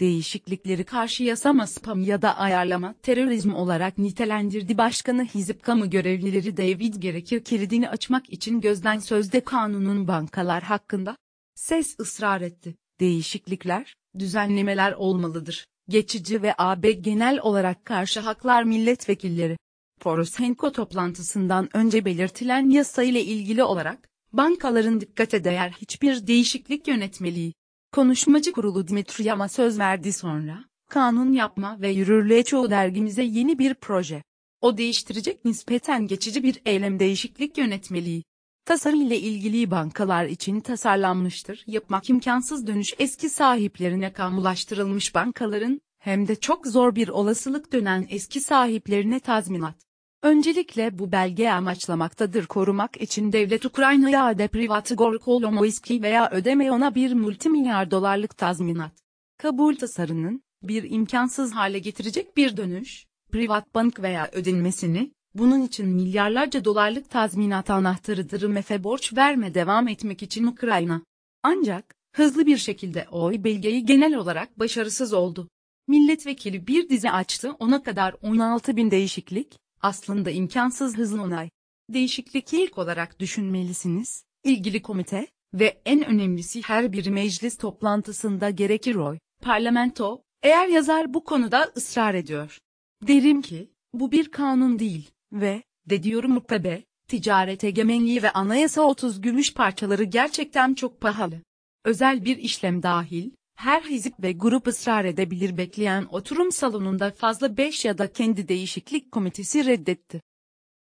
değişiklikleri karşı yasama spam ya da ayarlama terörizm olarak nitelendirdi. Başkanı hizip kamu görevlileri David gerekir kilidini açmak için gözden sözde kanunun bankalar hakkında ses ısrar etti. Değişiklikler, düzenlemeler olmalıdır. Geçici ve AB genel olarak karşı haklar milletvekilleri. Poroshenko toplantısından önce belirtilen yasa ile ilgili olarak, bankaların dikkate değer hiçbir değişiklik yönetmeliği Konuşmacı Kurulu Dimitri Yama söz verdi sonra, kanun yapma ve yürürlüğe çoğu dergimize yeni bir proje. O değiştirecek nispeten geçici bir eylem değişiklik yönetmeliği. Tasarı ile ilgili bankalar için tasarlanmıştır. Yapmak imkansız dönüş eski sahiplerine kamulaştırılmış bankaların, hem de çok zor bir olasılık dönen eski sahiplerine tazminat. Öncelikle bu belge amaçlamaktadır korumak için devlet Ukrayna'ya de privatı Gorkolomoyski veya ödeme ona bir multimilyar dolarlık tazminat. Kabul tasarının, bir imkansız hale getirecek bir dönüş, privat bank veya ödenmesini, bunun için milyarlarca dolarlık tazminat anahtarıdır MEF'e borç verme devam etmek için Ukrayna. Ancak, hızlı bir şekilde oy belgeyi genel olarak başarısız oldu. Milletvekili bir dizi açtı ona kadar 16 bin değişiklik, aslında imkansız hızlı onay. Değişiklik ilk olarak düşünmelisiniz, ilgili komite ve en önemlisi her bir meclis toplantısında gerekir oy. Parlamento, eğer yazar bu konuda ısrar ediyor. Derim ki, bu bir kanun değil ve, de diyorum muktabe, ticaret egemenliği ve anayasa 30 gümüş parçaları gerçekten çok pahalı. Özel bir işlem dahil, her hizip ve grup ısrar edebilir bekleyen oturum salonunda fazla 5 ya da kendi değişiklik komitesi reddetti.